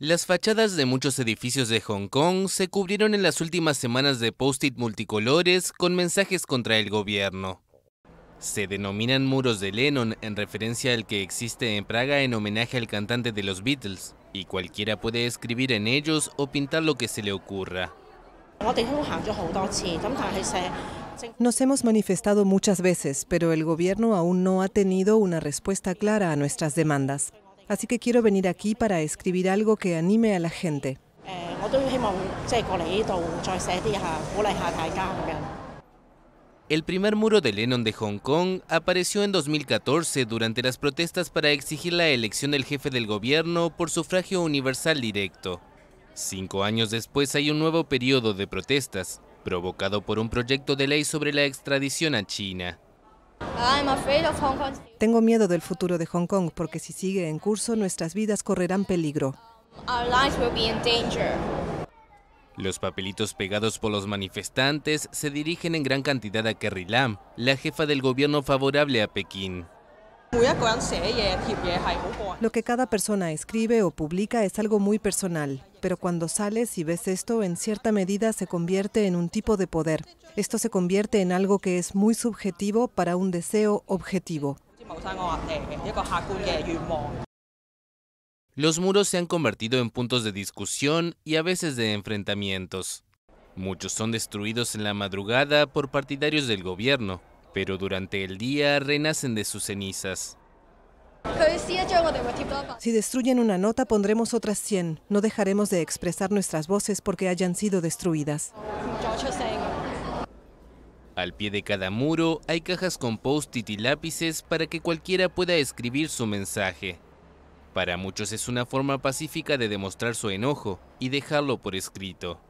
Las fachadas de muchos edificios de Hong Kong se cubrieron en las últimas semanas de post-it multicolores con mensajes contra el gobierno. Se denominan muros de Lennon en referencia al que existe en Praga en homenaje al cantante de los Beatles, y cualquiera puede escribir en ellos o pintar lo que se le ocurra. Nos hemos manifestado muchas veces, pero el gobierno aún no ha tenido una respuesta clara a nuestras demandas así que quiero venir aquí para escribir algo que anime a la gente. El primer muro de Lennon de Hong Kong apareció en 2014 durante las protestas para exigir la elección del jefe del gobierno por sufragio universal directo. Cinco años después hay un nuevo periodo de protestas, provocado por un proyecto de ley sobre la extradición a China. Tengo miedo del futuro de Hong Kong porque si sigue en curso nuestras vidas correrán peligro. Los papelitos pegados por los manifestantes se dirigen en gran cantidad a Kerry Lam, la jefa del gobierno favorable a Pekín. Lo que cada persona escribe o publica es algo muy personal, pero cuando sales y ves esto, en cierta medida se convierte en un tipo de poder. Esto se convierte en algo que es muy subjetivo para un deseo objetivo. Los muros se han convertido en puntos de discusión y a veces de enfrentamientos. Muchos son destruidos en la madrugada por partidarios del gobierno, pero durante el día renacen de sus cenizas. Si destruyen una nota pondremos otras 100. No dejaremos de expresar nuestras voces porque hayan sido destruidas. Al pie de cada muro hay cajas con post-it y lápices para que cualquiera pueda escribir su mensaje. Para muchos es una forma pacífica de demostrar su enojo y dejarlo por escrito.